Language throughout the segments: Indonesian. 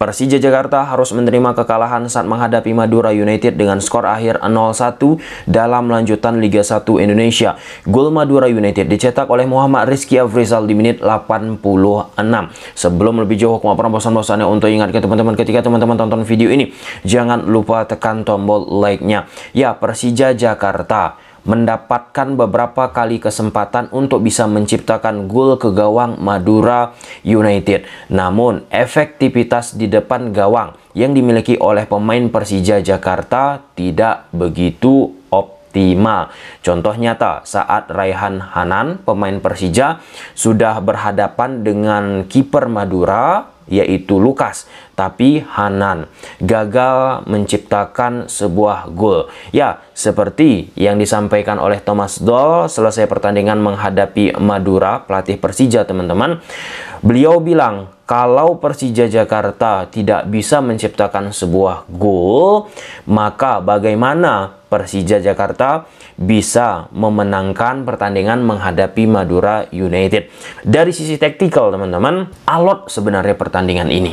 Persija Jakarta harus menerima kekalahan saat menghadapi Madura United dengan skor akhir 0-1 dalam lanjutan Liga 1 Indonesia. Gol Madura United dicetak oleh Muhammad Rizky Afrizal di menit 86. Sebelum lebih jauh, kemaparan bosan-bosannya untuk ke teman-teman ketika teman-teman tonton video ini, jangan lupa tekan tombol like-nya. Ya, Persija Jakarta mendapatkan beberapa kali kesempatan untuk bisa menciptakan gol ke gawang Madura United. Namun, efektivitas di depan gawang yang dimiliki oleh pemain Persija Jakarta tidak begitu optimal. Contoh nyata saat Raihan Hanan, pemain Persija, sudah berhadapan dengan kiper Madura yaitu Lukas, tapi Hanan gagal menciptakan sebuah gol. Ya, seperti yang disampaikan oleh Thomas Doll selesai pertandingan menghadapi Madura, pelatih Persija, teman-teman. Beliau bilang, kalau Persija Jakarta tidak bisa menciptakan sebuah gol, maka bagaimana Persija Jakarta bisa memenangkan pertandingan menghadapi Madura United? Dari sisi taktikal, teman-teman, alot sebenarnya pertandingan ini.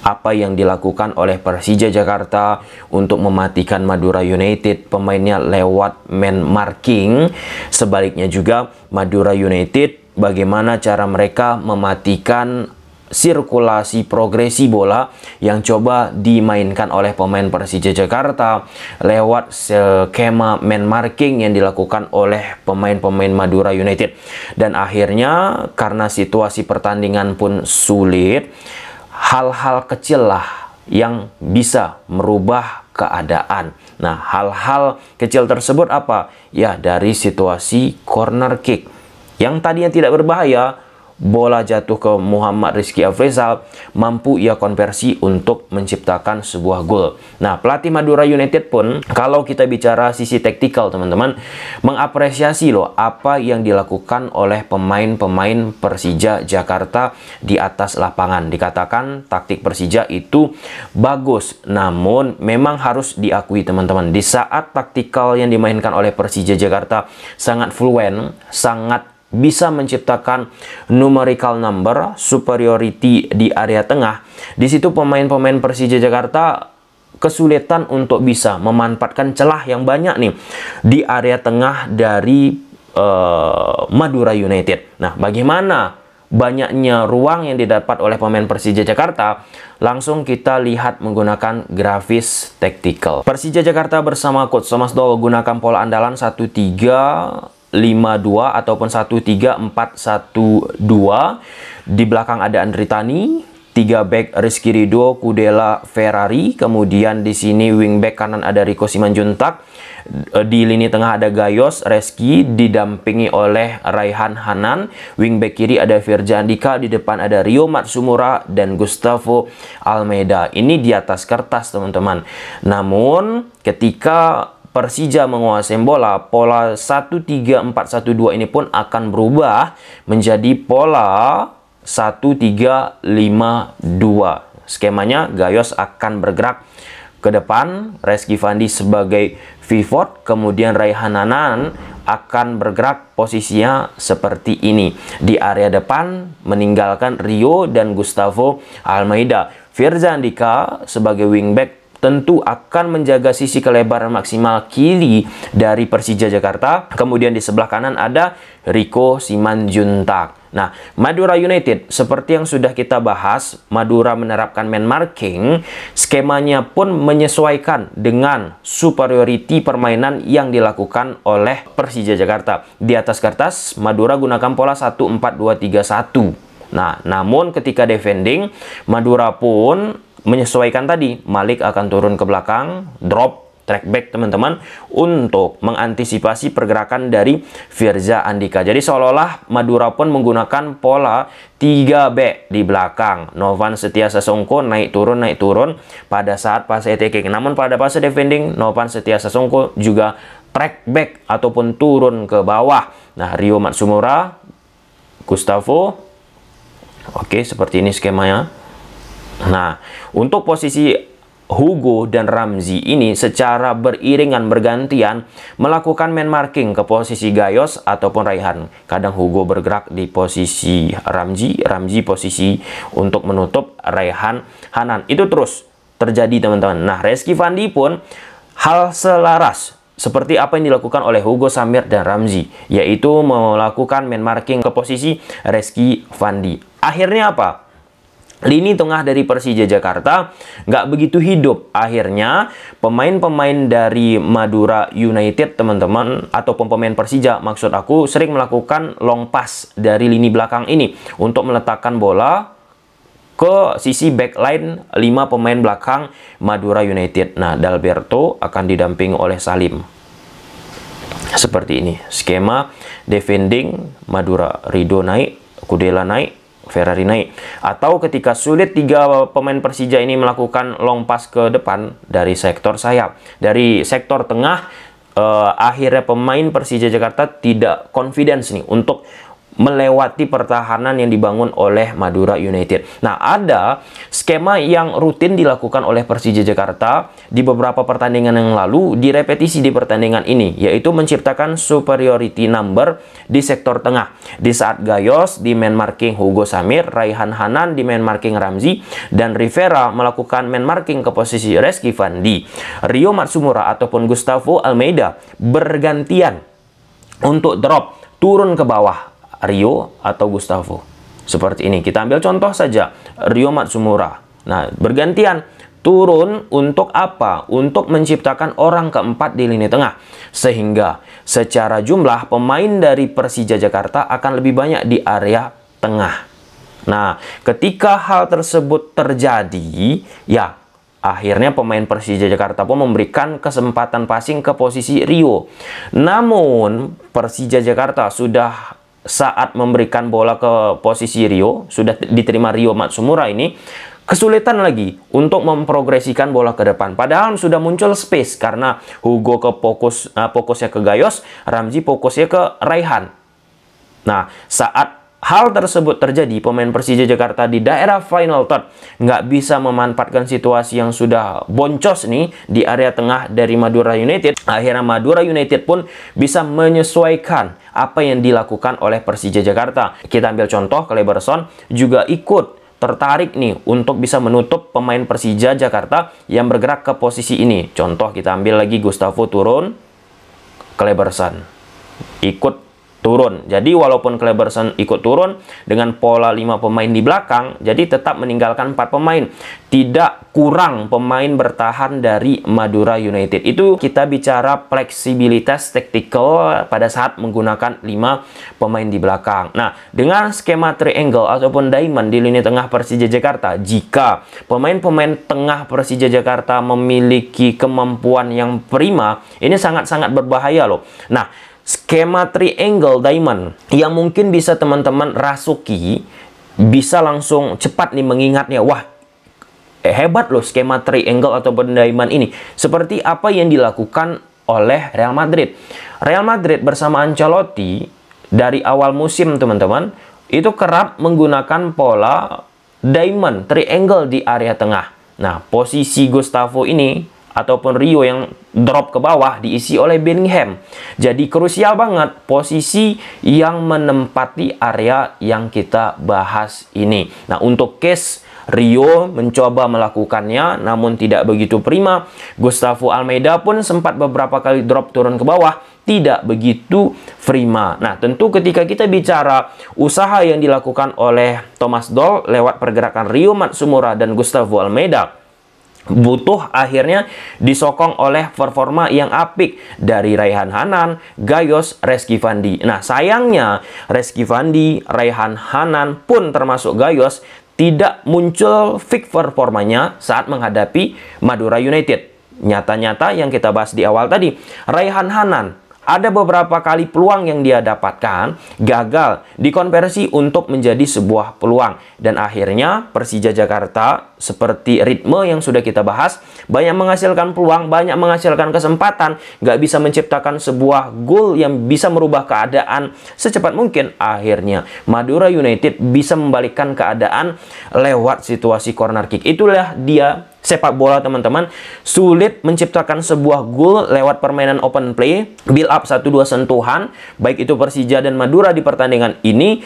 Apa yang dilakukan oleh Persija Jakarta untuk mematikan Madura United, pemainnya lewat man marking. Sebaliknya juga Madura United bagaimana cara mereka mematikan sirkulasi progresi bola yang coba dimainkan oleh pemain Persija Jakarta lewat skema man marking yang dilakukan oleh pemain-pemain Madura United. Dan akhirnya karena situasi pertandingan pun sulit, hal-hal kecil lah yang bisa merubah keadaan. Nah, hal-hal kecil tersebut apa? Ya, dari situasi corner kick. Yang tadinya tidak berbahaya, bola jatuh ke Muhammad Rizky Afrizal, mampu ia konversi untuk menciptakan sebuah gol. Nah, pelatih Madura United pun, kalau kita bicara sisi taktikal teman-teman, mengapresiasi loh apa yang dilakukan oleh pemain-pemain Persija Jakarta di atas lapangan. Dikatakan taktik Persija itu bagus, namun memang harus diakui teman-teman, di saat taktikal yang dimainkan oleh Persija Jakarta sangat fluent, sangat bisa menciptakan numerical number superiority di area tengah. Di situ pemain-pemain Persija Jakarta kesulitan untuk bisa memanfaatkan celah yang banyak nih di area tengah dari uh, Madura United. Nah, bagaimana banyaknya ruang yang didapat oleh pemain Persija Jakarta, langsung kita lihat menggunakan grafis tactical. Persija Jakarta bersama Coach Thomas Doll gunakan pola andalan 1 52 ataupun 13412. Di belakang ada Andritani, tiga back Rizky Ridho, Kudela, Ferrari, kemudian di sini wing wingback kanan ada Rico Simanjuntak, di lini tengah ada Gayos, Reski, didampingi oleh Raihan Hanan, wing wingback kiri ada Firja Andika, di depan ada Rio Matsumura, dan Gustavo Almeida. Ini di atas kertas teman-teman. Namun ketika Persija menguasai bola, pola 1-3-4-1-2 ini pun akan berubah menjadi pola 1-3-5-2. Skemanya Gayos akan bergerak ke depan, Reski Fandi sebagai pivot, kemudian Raihan Hananan akan bergerak posisinya seperti ini. Di area depan meninggalkan Rio dan Gustavo Almeida. Firza Andika sebagai wingback tentu akan menjaga sisi kelebaran maksimal kiri dari Persija Jakarta. Kemudian di sebelah kanan ada Rico Simanjuntak. Nah, Madura United seperti yang sudah kita bahas, Madura menerapkan man marking, skemanya pun menyesuaikan dengan superiority permainan yang dilakukan oleh Persija Jakarta. Di atas kertas, Madura gunakan pola 1-4-2-3-1. Nah, namun ketika defending, Madura pun menyesuaikan tadi, Malik akan turun ke belakang, drop, track back teman-teman, untuk mengantisipasi pergerakan dari Firza Andika. Jadi seolah-olah Madura pun menggunakan pola 3B di belakang. Novan Setia Sasongko naik turun, naik turun pada saat fase attacking. Namun pada fase defending, Novan Setia Sasongko juga track back ataupun turun ke bawah. Nah, Rio Matsumura, Gustavo, oke seperti ini skemanya. Nah, untuk posisi Hugo dan Ramzi ini secara beriringan bergantian melakukan man marking ke posisi Gayos ataupun Raihan. Kadang Hugo bergerak di posisi Ramzi, Ramzi posisi untuk menutup Raihan Hanan. Itu terus terjadi teman-teman. Nah, Reski Fandi pun hal selaras seperti apa yang dilakukan oleh Hugo Samir dan Ramzi, yaitu melakukan man marking ke posisi Reski Fandi. Akhirnya apa? Lini tengah dari Persija Jakarta nggak begitu hidup. Akhirnya pemain-pemain dari Madura United teman-teman atau pemain Persija maksud aku sering melakukan long pass dari lini belakang ini untuk meletakkan bola ke sisi backline 5 pemain belakang Madura United. Nah, Dalberto akan didamping oleh Salim. Seperti ini, skema defending Madura Rido naik, Kudela naik, Ferrari naik. Atau ketika sulit tiga pemain Persija ini melakukan long pass ke depan dari sektor sayap. Dari sektor tengah, eh, akhirnya pemain Persija Jakarta tidak confidence nih untuk melewati pertahanan yang dibangun oleh Madura United. Nah, ada skema yang rutin dilakukan oleh Persija Jakarta di beberapa pertandingan yang lalu direpetisi di pertandingan ini, yaitu menciptakan superiority number di sektor tengah. Di saat Gayos di man marking Hugo Samir, Raihan Hanan di man marking Ramzi, dan Rivera melakukan man marking ke posisi Reski Fandi. Rio Matsumura ataupun Gustavo Almeida bergantian untuk drop turun ke bawah Rio atau Gustavo. Seperti ini. Kita ambil contoh saja. Rio Matsumura. Nah, bergantian turun untuk apa? Untuk menciptakan orang keempat di lini tengah. Sehingga secara jumlah pemain dari Persija Jakarta akan lebih banyak di area tengah. Nah, ketika hal tersebut terjadi, ya akhirnya pemain Persija Jakarta pun memberikan kesempatan passing ke posisi Rio. Namun, Persija Jakarta sudah saat memberikan bola ke posisi Rio, sudah diterima Rio Matsumura ini, kesulitan lagi untuk memprogresikan bola ke depan. Padahal sudah muncul space karena Hugo ke fokus uh, eh, fokusnya ke Gayos, Ramzi fokusnya ke Raihan. Nah, saat hal tersebut terjadi, pemain Persija Jakarta di daerah final third nggak bisa memanfaatkan situasi yang sudah boncos nih di area tengah dari Madura United. Akhirnya Madura United pun bisa menyesuaikan apa yang dilakukan oleh Persija Jakarta. Kita ambil contoh, Kleberson juga ikut tertarik nih untuk bisa menutup pemain Persija Jakarta yang bergerak ke posisi ini. Contoh kita ambil lagi Gustavo turun, Kleberson ikut turun. Jadi walaupun Kleberson ikut turun dengan pola 5 pemain di belakang, jadi tetap meninggalkan 4 pemain. Tidak kurang pemain bertahan dari Madura United. Itu kita bicara fleksibilitas taktikal pada saat menggunakan 5 pemain di belakang. Nah, dengan skema triangle ataupun diamond di lini tengah Persija Jakarta, jika pemain-pemain tengah Persija Jakarta memiliki kemampuan yang prima, ini sangat-sangat berbahaya loh. Nah, skema triangle diamond yang mungkin bisa teman-teman rasuki bisa langsung cepat nih mengingatnya wah hebat loh skema triangle atau diamond ini seperti apa yang dilakukan oleh Real Madrid Real Madrid bersama Ancelotti dari awal musim teman-teman itu kerap menggunakan pola diamond triangle di area tengah nah posisi Gustavo ini ataupun Rio yang drop ke bawah diisi oleh Bellingham. Jadi krusial banget posisi yang menempati area yang kita bahas ini. Nah, untuk case Rio mencoba melakukannya namun tidak begitu prima. Gustavo Almeida pun sempat beberapa kali drop turun ke bawah tidak begitu prima. Nah, tentu ketika kita bicara usaha yang dilakukan oleh Thomas Doll lewat pergerakan Rio Matsumura dan Gustavo Almeida butuh akhirnya disokong oleh performa yang apik dari Raihan Hanan, Gayos, Reski Fandi. Nah sayangnya Reski Fandi, Raihan Hanan pun termasuk Gayos tidak muncul fix performanya saat menghadapi Madura United. Nyata-nyata yang kita bahas di awal tadi, Raihan Hanan ada beberapa kali peluang yang dia dapatkan gagal dikonversi untuk menjadi sebuah peluang dan akhirnya Persija Jakarta seperti ritme yang sudah kita bahas banyak menghasilkan peluang banyak menghasilkan kesempatan nggak bisa menciptakan sebuah gol yang bisa merubah keadaan secepat mungkin akhirnya Madura United bisa membalikkan keadaan lewat situasi corner kick itulah dia sepak bola teman-teman sulit menciptakan sebuah gol lewat permainan open play, build up 1-2 sentuhan, baik itu Persija dan Madura di pertandingan ini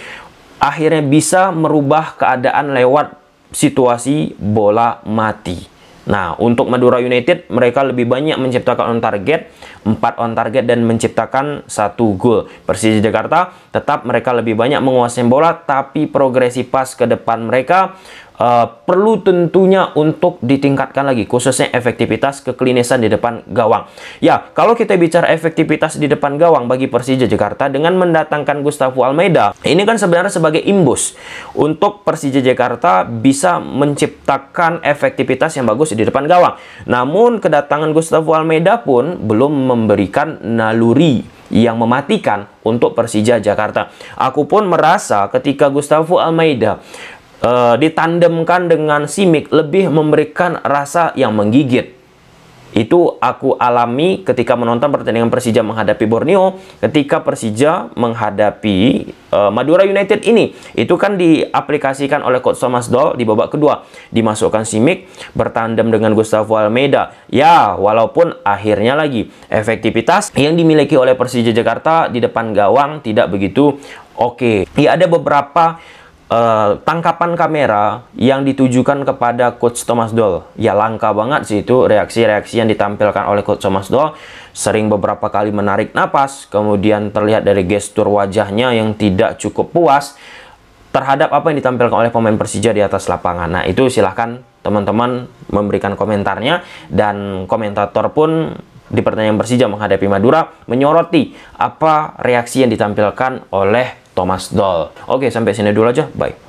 akhirnya bisa merubah keadaan lewat situasi bola mati. Nah, untuk Madura United mereka lebih banyak menciptakan on target, 4 on target dan menciptakan satu gol. Persija Jakarta tetap mereka lebih banyak menguasai bola tapi progresi pas ke depan mereka Uh, perlu tentunya untuk ditingkatkan lagi khususnya efektivitas keklinisan di depan gawang. Ya, kalau kita bicara efektivitas di depan gawang bagi Persija Jakarta dengan mendatangkan Gustavo Almeida, ini kan sebenarnya sebagai imbus untuk Persija Jakarta bisa menciptakan efektivitas yang bagus di depan gawang. Namun kedatangan Gustavo Almeida pun belum memberikan naluri yang mematikan untuk Persija Jakarta. Aku pun merasa ketika Gustavo Almeida uh, ditandemkan dengan simik lebih memberikan rasa yang menggigit. Itu aku alami ketika menonton pertandingan Persija menghadapi Borneo, ketika Persija menghadapi uh, Madura United ini. Itu kan diaplikasikan oleh Coach Thomas Doll di babak kedua. Dimasukkan Simic bertandem dengan Gustavo Almeida. Ya, walaupun akhirnya lagi efektivitas yang dimiliki oleh Persija Jakarta di depan gawang tidak begitu oke. Okay. Ya ada beberapa Eh, tangkapan kamera yang ditujukan kepada coach Thomas Doll. Ya langka banget sih itu reaksi-reaksi yang ditampilkan oleh coach Thomas Doll. Sering beberapa kali menarik napas, kemudian terlihat dari gestur wajahnya yang tidak cukup puas terhadap apa yang ditampilkan oleh pemain Persija di atas lapangan. Nah, itu silahkan teman-teman memberikan komentarnya dan komentator pun di pertandingan Persija menghadapi Madura menyoroti apa reaksi yang ditampilkan oleh Thomas Doll. Oke, sampai sini dulu aja. Bye.